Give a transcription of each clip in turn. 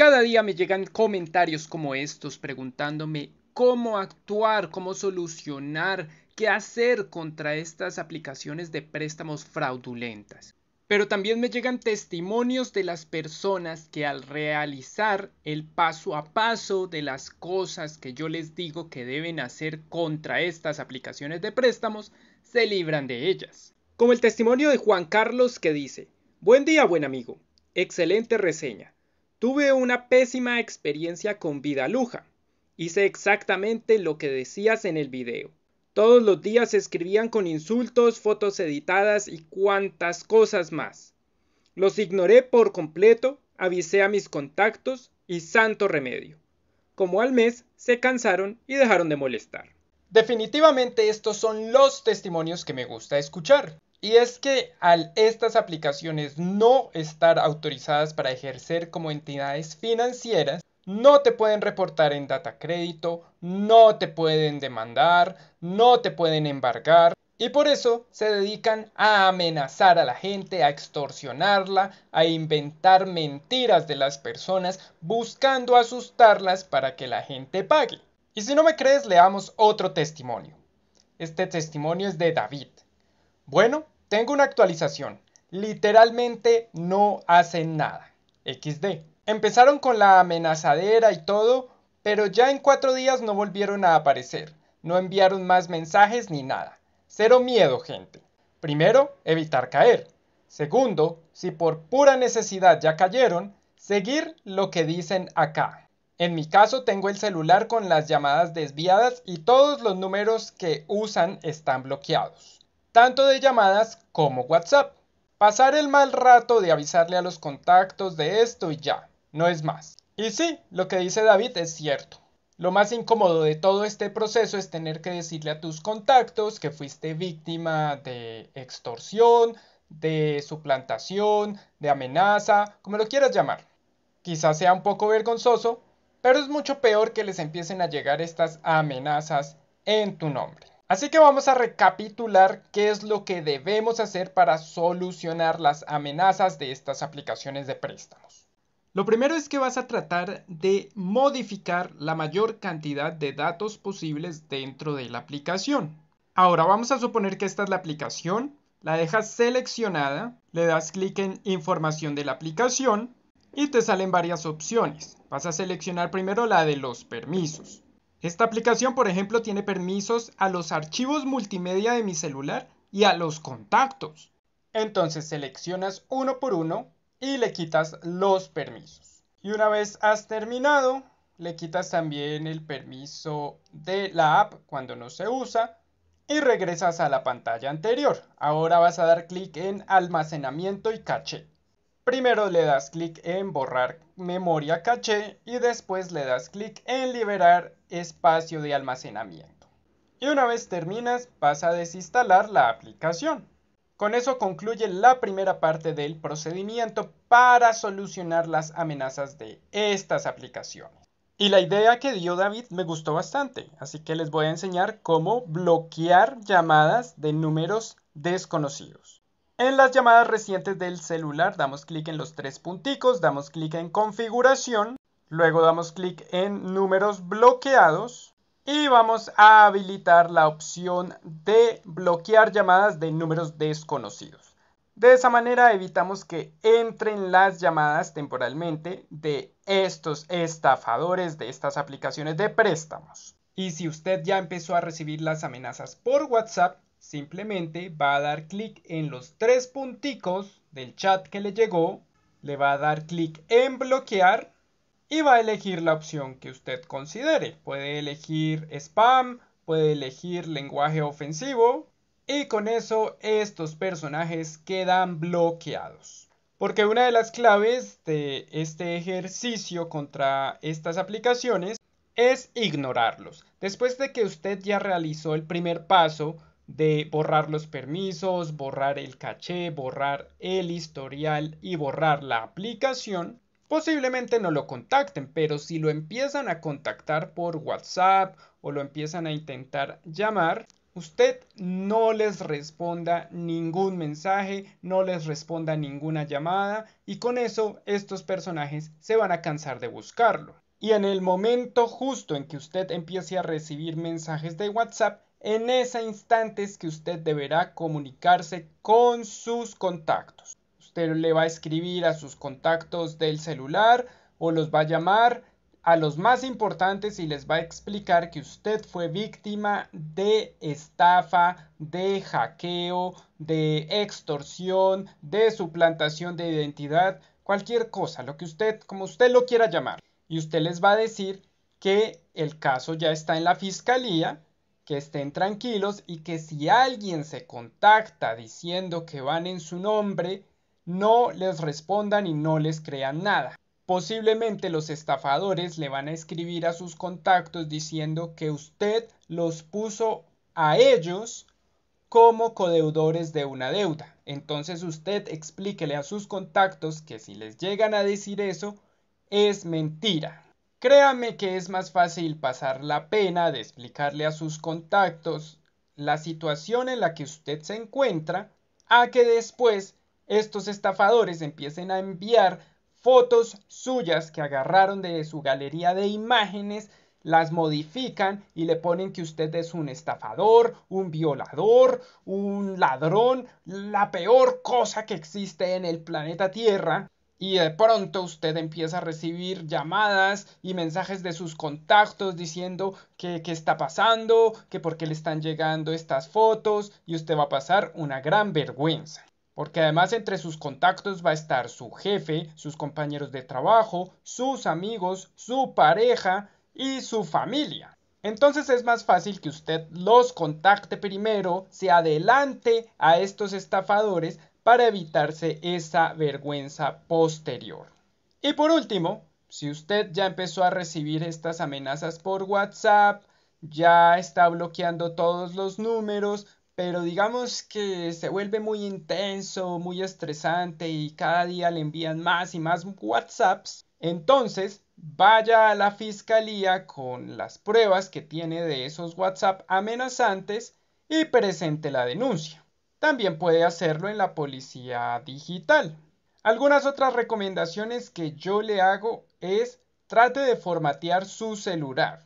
Cada día me llegan comentarios como estos preguntándome cómo actuar, cómo solucionar, qué hacer contra estas aplicaciones de préstamos fraudulentas. Pero también me llegan testimonios de las personas que al realizar el paso a paso de las cosas que yo les digo que deben hacer contra estas aplicaciones de préstamos, se libran de ellas. Como el testimonio de Juan Carlos que dice, Buen día, buen amigo. Excelente reseña. Tuve una pésima experiencia con Vidaluja. Hice exactamente lo que decías en el video. Todos los días escribían con insultos, fotos editadas y cuantas cosas más. Los ignoré por completo, avisé a mis contactos y santo remedio. Como al mes, se cansaron y dejaron de molestar. Definitivamente estos son los testimonios que me gusta escuchar. Y es que al estas aplicaciones no estar autorizadas para ejercer como entidades financieras, no te pueden reportar en data crédito, no te pueden demandar, no te pueden embargar. Y por eso se dedican a amenazar a la gente, a extorsionarla, a inventar mentiras de las personas, buscando asustarlas para que la gente pague. Y si no me crees, leamos otro testimonio. Este testimonio es de David. Bueno, tengo una actualización. Literalmente no hacen nada. XD. Empezaron con la amenazadera y todo, pero ya en cuatro días no volvieron a aparecer. No enviaron más mensajes ni nada. Cero miedo, gente. Primero, evitar caer. Segundo, si por pura necesidad ya cayeron, seguir lo que dicen acá. En mi caso tengo el celular con las llamadas desviadas y todos los números que usan están bloqueados tanto de llamadas como WhatsApp. Pasar el mal rato de avisarle a los contactos de esto y ya, no es más. Y sí, lo que dice David es cierto. Lo más incómodo de todo este proceso es tener que decirle a tus contactos que fuiste víctima de extorsión, de suplantación, de amenaza, como lo quieras llamar. Quizás sea un poco vergonzoso, pero es mucho peor que les empiecen a llegar estas amenazas en tu nombre. Así que vamos a recapitular qué es lo que debemos hacer para solucionar las amenazas de estas aplicaciones de préstamos. Lo primero es que vas a tratar de modificar la mayor cantidad de datos posibles dentro de la aplicación. Ahora vamos a suponer que esta es la aplicación, la dejas seleccionada, le das clic en información de la aplicación y te salen varias opciones. Vas a seleccionar primero la de los permisos. Esta aplicación, por ejemplo, tiene permisos a los archivos multimedia de mi celular y a los contactos. Entonces seleccionas uno por uno y le quitas los permisos. Y una vez has terminado, le quitas también el permiso de la app cuando no se usa y regresas a la pantalla anterior. Ahora vas a dar clic en almacenamiento y caché. Primero le das clic en borrar memoria caché y después le das clic en liberar espacio de almacenamiento. Y una vez terminas vas a desinstalar la aplicación. Con eso concluye la primera parte del procedimiento para solucionar las amenazas de estas aplicaciones. Y la idea que dio David me gustó bastante, así que les voy a enseñar cómo bloquear llamadas de números desconocidos. En las llamadas recientes del celular damos clic en los tres punticos, damos clic en configuración, luego damos clic en números bloqueados y vamos a habilitar la opción de bloquear llamadas de números desconocidos. De esa manera evitamos que entren las llamadas temporalmente de estos estafadores de estas aplicaciones de préstamos. Y si usted ya empezó a recibir las amenazas por WhatsApp, simplemente va a dar clic en los tres punticos del chat que le llegó, le va a dar clic en bloquear y va a elegir la opción que usted considere. Puede elegir spam, puede elegir lenguaje ofensivo y con eso estos personajes quedan bloqueados. Porque una de las claves de este ejercicio contra estas aplicaciones es ignorarlos. Después de que usted ya realizó el primer paso, de borrar los permisos, borrar el caché, borrar el historial y borrar la aplicación, posiblemente no lo contacten, pero si lo empiezan a contactar por WhatsApp o lo empiezan a intentar llamar, usted no les responda ningún mensaje, no les responda ninguna llamada y con eso estos personajes se van a cansar de buscarlo. Y en el momento justo en que usted empiece a recibir mensajes de WhatsApp, en ese instante es que usted deberá comunicarse con sus contactos. Usted le va a escribir a sus contactos del celular o los va a llamar a los más importantes y les va a explicar que usted fue víctima de estafa, de hackeo, de extorsión, de suplantación de identidad, cualquier cosa, lo que usted, como usted lo quiera llamar. Y usted les va a decir que el caso ya está en la fiscalía que estén tranquilos y que si alguien se contacta diciendo que van en su nombre, no les respondan y no les crean nada. Posiblemente los estafadores le van a escribir a sus contactos diciendo que usted los puso a ellos como codeudores de una deuda. Entonces usted explíquele a sus contactos que si les llegan a decir eso, es mentira. Créame que es más fácil pasar la pena de explicarle a sus contactos la situación en la que usted se encuentra a que después estos estafadores empiecen a enviar fotos suyas que agarraron de su galería de imágenes, las modifican y le ponen que usted es un estafador, un violador, un ladrón, la peor cosa que existe en el planeta Tierra y de pronto usted empieza a recibir llamadas y mensajes de sus contactos diciendo que qué está pasando, que por qué le están llegando estas fotos y usted va a pasar una gran vergüenza. Porque además entre sus contactos va a estar su jefe, sus compañeros de trabajo, sus amigos, su pareja y su familia. Entonces es más fácil que usted los contacte primero, se adelante a estos estafadores para evitarse esa vergüenza posterior. Y por último, si usted ya empezó a recibir estas amenazas por WhatsApp, ya está bloqueando todos los números, pero digamos que se vuelve muy intenso, muy estresante y cada día le envían más y más WhatsApps, entonces vaya a la fiscalía con las pruebas que tiene de esos WhatsApp amenazantes y presente la denuncia. También puede hacerlo en la policía digital. Algunas otras recomendaciones que yo le hago es trate de formatear su celular.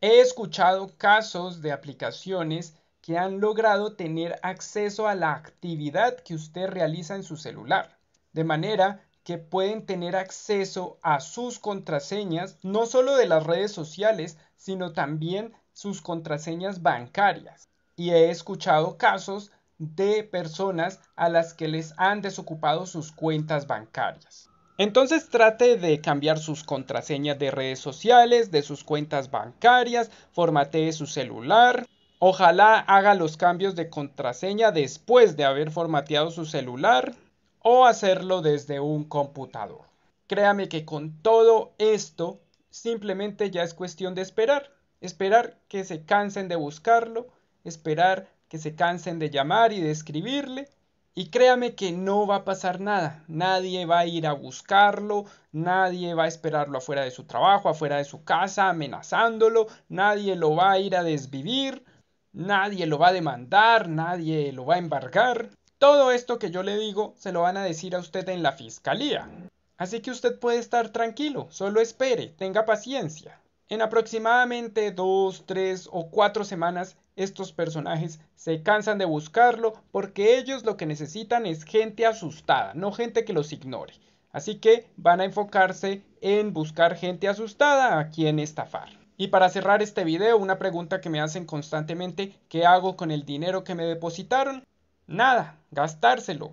He escuchado casos de aplicaciones que han logrado tener acceso a la actividad que usted realiza en su celular, de manera que pueden tener acceso a sus contraseñas no solo de las redes sociales, sino también sus contraseñas bancarias. Y he escuchado casos de personas a las que les han desocupado sus cuentas bancarias. Entonces trate de cambiar sus contraseñas de redes sociales, de sus cuentas bancarias, formatee su celular. Ojalá haga los cambios de contraseña después de haber formateado su celular o hacerlo desde un computador. Créame que con todo esto simplemente ya es cuestión de esperar. Esperar que se cansen de buscarlo, esperar que se cansen de llamar y de escribirle. Y créame que no va a pasar nada. Nadie va a ir a buscarlo, nadie va a esperarlo afuera de su trabajo, afuera de su casa, amenazándolo, nadie lo va a ir a desvivir, nadie lo va a demandar, nadie lo va a embargar. Todo esto que yo le digo se lo van a decir a usted en la fiscalía. Así que usted puede estar tranquilo, solo espere, tenga paciencia. En aproximadamente dos, tres o cuatro semanas estos personajes se cansan de buscarlo porque ellos lo que necesitan es gente asustada, no gente que los ignore. Así que van a enfocarse en buscar gente asustada a quien estafar. Y para cerrar este video, una pregunta que me hacen constantemente, ¿qué hago con el dinero que me depositaron? Nada, gastárselo.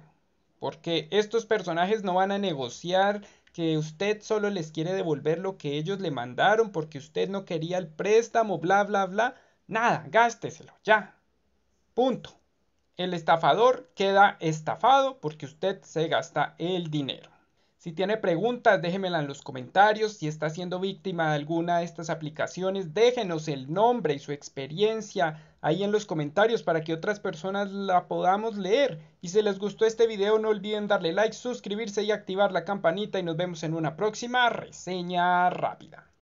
Porque estos personajes no van a negociar que usted solo les quiere devolver lo que ellos le mandaron porque usted no quería el préstamo, bla, bla, bla. Nada, gásteselo, ya. Punto. El estafador queda estafado porque usted se gasta el dinero. Si tiene preguntas, déjenmela en los comentarios. Si está siendo víctima de alguna de estas aplicaciones, déjenos el nombre y su experiencia ahí en los comentarios para que otras personas la podamos leer. Y si les gustó este video, no olviden darle like, suscribirse y activar la campanita. Y nos vemos en una próxima reseña rápida.